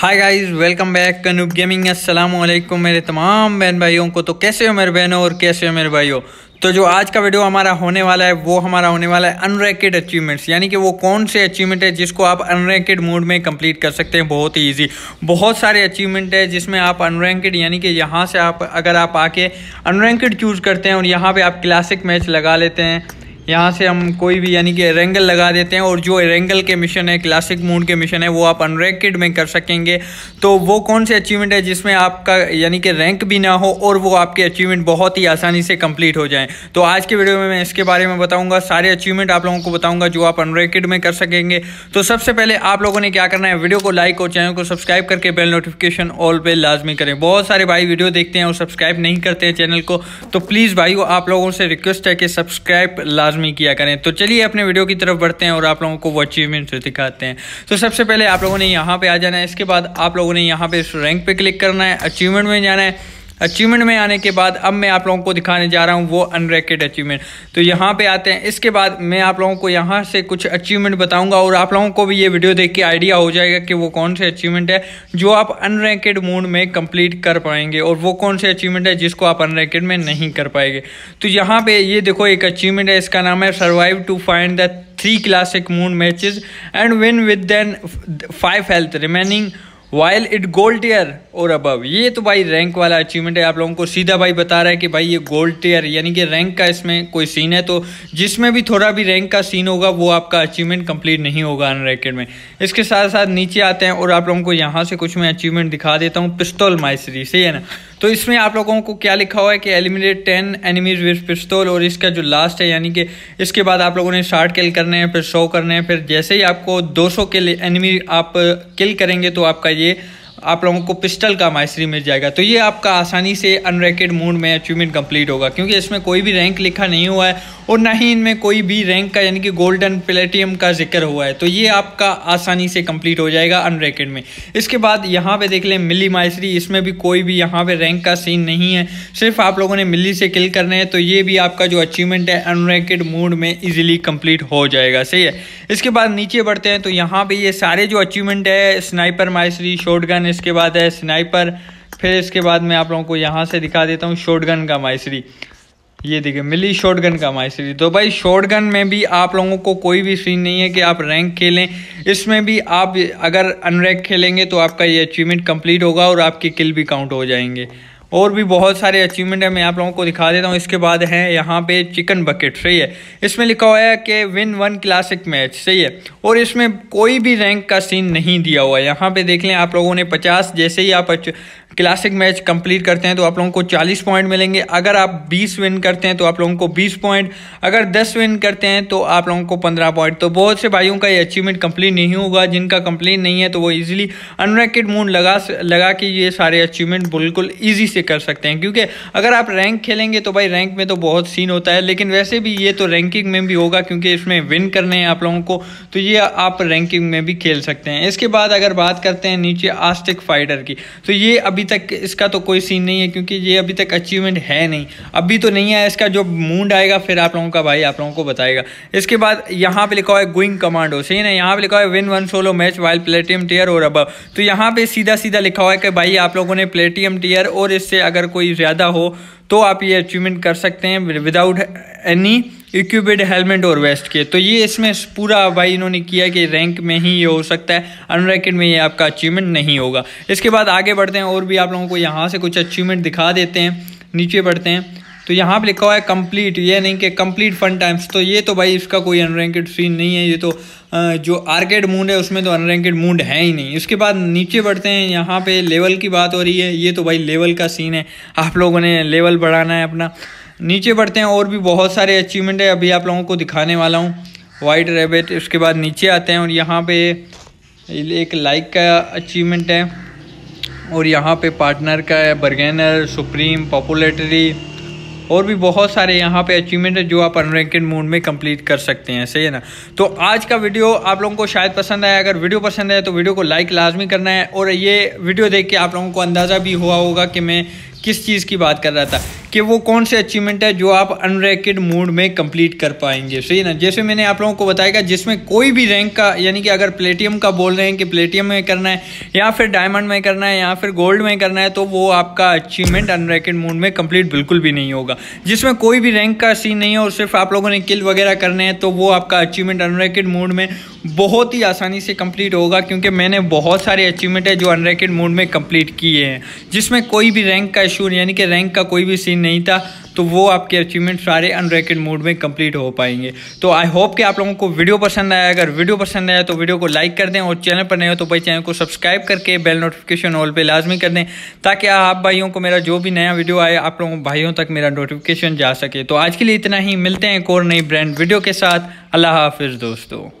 हाय guys welcome back कनूब gaming अस्सलाम वालेकुम मेरे तमाम बहन भाइयों को तो कैसे हो मेरे बहनों और कैसे हो मेरे भाइयों तो जो आज का वीडियो हमारा होने वाला है वो हमारा होने वाला है अनरैकेड अचीवमेंट्स यानी कि वो कौन से अचीवमेंट है जिसको आप अनरैकेड मोड में कंप्लीट कर सकते हैं बहुत ही ईजी बहुत सारे अचीवमेंट है जिसमें आप अनरैंकेड यानी कि यहाँ से आप अगर आप आके अनरैंकेड चूज़ करते हैं और यहाँ पर आप क्लासिक मैच लगा लेते हैं यहाँ से हम कोई भी यानी कि रेंगल लगा देते हैं और जो रेंगल के मिशन है क्लासिक मूड के मिशन है वो आप अनरैंकेड में कर सकेंगे तो वो कौन से अचीवमेंट है जिसमें आपका यानी कि रैंक भी ना हो और वो आपके अचीवमेंट बहुत ही आसानी से कंप्लीट हो जाएँ तो आज के वीडियो में मैं इसके बारे में बताऊँगा सारे अचीवमेंट आप लोगों को बताऊँगा जो आप अनरैंकेड में कर सकेंगे तो सबसे पहले आप लोगों ने क्या करना है वीडियो को लाइक और चैनल को सब्सक्राइब करके बेल नोटिफिकेशन ऑल पे लाजमी करें बहुत सारे भाई वीडियो देखते हैं और सब्सक्राइब नहीं करते हैं चैनल को तो प्लीज़ भाई आप लोगों से रिक्वेस्ट है कि सब्सक्राइब लाजमी लाजमी किया करें तो चलिए अपने वीडियो की तरफ बढ़ते हैं और आप लोगों को वो अचीवमेंट्स दिखाते हैं तो सबसे पहले आप लोगों ने यहाँ पर आ जाना है इसके बाद आप लोगों ने यहाँ पर इस रैंक पर क्लिक करना है अचीवमेंट में जाना है अचीवमेंट में आने के बाद अब मैं आप लोगों को दिखाने जा रहा हूँ वो अनरैकेड अचीवमेंट तो यहाँ पे आते हैं इसके बाद मैं आप लोगों को यहाँ से कुछ अचीवमेंट बताऊँगा और आप लोगों को भी ये वीडियो देख के आइडिया हो जाएगा कि वो कौन से अचीवमेंट है जो आप अनरेकेड मोड में कंप्लीट कर पाएंगे और वो कौन से अचीवमेंट है जिसको आप अनरेकेड में नहीं कर पाएंगे तो यहाँ पे ये देखो एक अचीवमेंट है इसका नाम है survive to find the three classic mode matches and win with then five health remaining while it gold tier और अबव ये तो भाई रैंक वाला अचीवमेंट है आप लोगों को सीधा भाई बता रहा है कि भाई ये गोल्ड टीयर यानी कि रैंक का इसमें कोई सीन है तो जिसमें भी थोड़ा भी रैंक का सीन होगा वो आपका अचीवमेंट कंप्लीट नहीं होगा रैकेट में इसके साथ साथ नीचे आते हैं और आप लोगों को यहाँ से कुछ मैं अचीवमेंट दिखा देता हूँ पिस्तौल माइसरी सही है ना तो इसमें आप लोगों को क्या लिखा हुआ है कि एलिमिनेट टेन एनिमीज विथ पिस्तौल और इसका जो लास्ट है यानी कि इसके बाद आप लोगों ने शार्ट किल करने हैं फिर सौ करने हैं फिर जैसे ही आपको दो सौ के एनिमी आप किल करेंगे तो आपका ये आप लोगों को पिस्टल का माइसरी मिल जाएगा तो ये आपका आसानी से अनरैकेड मोड में अचीवमेंट कंप्लीट होगा क्योंकि इसमें कोई भी रैंक लिखा नहीं हुआ है और ना ही इनमें कोई भी रैंक का यानी कि गोल्डन प्लेटियम का जिक्र हुआ है तो ये आपका आसानी से कंप्लीट हो जाएगा अनरैकेड में इसके बाद यहाँ पे देख लें मिली माइसरी इसमें भी कोई भी यहाँ पर रैंक का सीन नहीं है सिर्फ आप लोगों ने मिली से किल करने हैं तो ये भी आपका जो अचीवमेंट है अनरैकेड मोड में ईजिली कंप्लीट हो जाएगा सही है इसके बाद नीचे बढ़ते हैं तो यहाँ पर ये सारे जो अचीवमेंट है स्नाइपर माइसरी शॉर्ट इसके बाद है स्नाइपर फिर इसके बाद मैं आप लोगों को यहाँ से दिखा देता हूँ शॉटगन का माइसरी ये देखिए मिली शॉटगन का माइसरी तो भाई शॉटगन में भी आप लोगों को कोई भी सीन नहीं है कि आप रैंक खेलें इसमें भी आप अगर अनरैंक खेलेंगे तो आपका ये अचीवमेंट कंप्लीट होगा और आपकी किल भी काउंट हो जाएंगे और भी बहुत सारे अचीवमेंट है मैं आप लोगों को दिखा देता हूँ इसके बाद है यहाँ पे चिकन बकेट सही है इसमें लिखा हुआ है कि विन वन क्लासिक मैच सही है और इसमें कोई भी रैंक का सीन नहीं दिया हुआ है यहाँ पे देख लें आप लोगों ने पचास जैसे ही आप क्लासिक मैच कंप्लीट करते हैं तो आप लोगों को 40 पॉइंट मिलेंगे अगर आप 20 विन करते हैं तो आप लोगों को 20 पॉइंट अगर 10 विन करते हैं तो आप लोगों को 15 पॉइंट तो बहुत से भाइयों का ये अचीवमेंट कंप्लीट नहीं होगा जिनका कंप्लीट नहीं है तो वो इजीली अनरैकेड मूड लगा लगा के ये सारे अचीवमेंट बिल्कुल ईजी से कर सकते हैं क्योंकि अगर आप रैंक खेलेंगे तो भाई रैंक में तो बहुत सीन होता है लेकिन वैसे भी ये तो रैंकिंग में भी होगा क्योंकि इसमें विन करने हैं आप लोगों को तो ये आप रैंकिंग में भी खेल सकते हैं इसके बाद अगर बात करते हैं नीचे आस्टिक फाइटर की तो ये अभी तक इसका तो कोई सीन नहीं है क्योंकि ये अभी तक अचीवमेंट है नहीं अभी तो नहीं आया इसका जो मूड आएगा फिर आप लोगों का भाई आप लोगों को बताएगा इसके बाद यहाँ पे लिखा हुआ है गोइंग कमांडो सही ना यहाँ पे लिखा हुआ है win one solo match while platinum tier और अब तो यहाँ पे सीधा सीधा लिखा हुआ है कि भाई आप लोगों ने प्लेटियम टीयर और इससे अगर कोई ज़्यादा हो तो आप ये अचीवमेंट कर सकते हैं विदाउट एनी इक्विपेड हेलमेट और वेस्ट के तो ये इसमें पूरा भाई इन्होंने किया कि रैंक में ही ये हो सकता है अनरैंकड में ये आपका अचीवमेंट नहीं होगा इसके बाद आगे बढ़ते हैं और भी आप लोगों को यहाँ से कुछ अचीवमेंट दिखा देते हैं नीचे बढ़ते हैं तो यहाँ पे लिखा हुआ है कंप्लीट ये नहीं कि कंप्लीट फन टाइम्स तो ये तो भाई इसका कोई अनरैंकेड सीन नहीं है ये तो जो आर्केड मूड है उसमें तो अनरैंकेड मूड है ही नहीं उसके बाद नीचे बढ़ते हैं यहाँ पे लेवल की बात हो रही है ये तो भाई लेवल का सीन है आप लोगों ने लेवल बढ़ाना है अपना नीचे बढ़ते हैं और भी बहुत सारे अचीवमेंट है अभी आप लोगों को दिखाने वाला हूँ वाइट रेबिट उसके बाद नीचे आते हैं और यहाँ पे एक लाइक का अचीवमेंट है और यहाँ पे पार्टनर का है बर्गेनर सुप्रीम पॉपुलेटरी और भी बहुत सारे यहाँ पे अचीवमेंट है जो आप अनरैंकड मूड में कंप्लीट कर सकते हैं सही है ना तो आज का वीडियो आप लोगों को शायद पसंद आया अगर वीडियो पसंद आया तो वीडियो को लाइक लाजमी करना है और ये वीडियो देख के आप लोगों को अंदाज़ा भी हुआ होगा कि मैं किस चीज़ की बात कर रहा था कि वो कौन से अचीवमेंट है जो आप अनरैकेड मोड में कंप्लीट कर पाएंगे सही ना जैसे मैंने आप लोगों को बताया जिसमें कोई भी रैंक का यानी कि अगर प्लेटियम का बोल रहे हैं कि प्लेटियम में करना है या फिर डायमंड में करना है या फिर गोल्ड में करना है तो वो आपका अचीवमेंट अनरैकेड मोड में कंप्लीट बिल्कुल भी नहीं होगा जिसमें कोई भी रैंक का सीन नहीं है और सिर्फ आप लोगों ने किल वगैरह करने हैं तो वो आपका अचीवमेंट अनरैकेड मोड में बहुत ही आसानी से कंप्लीट होगा क्योंकि मैंने बहुत सारे अचीवमेंट है जो अनरैकेड मोड में कंप्लीट किए हैं जिसमें कोई भी रैंक का शूर यानी कि रैंक का कोई भी सीन नहीं था तो वो आपके अचीवमेंट सारे अनरैकेड मोड में कंप्लीट हो पाएंगे तो आई होप कि आप लोगों को वीडियो पसंद आया अगर वीडियो पसंद आया तो वीडियो को लाइक कर दें और चैनल पर नए हो तो भाई चैनल को सब्सक्राइब करके बेल नोटिफिकेशन ऑल पे लाजमी कर दें ताकि आप भाइयों को मेरा जो भी नया वीडियो आए आप लोगों भाइयों तक मेरा नोटिफिकेशन जा सके तो आज के लिए इतना ही मिलते हैं एक और नई ब्रांड वीडियो के साथ अल्लाह हाफिज़ दोस्तों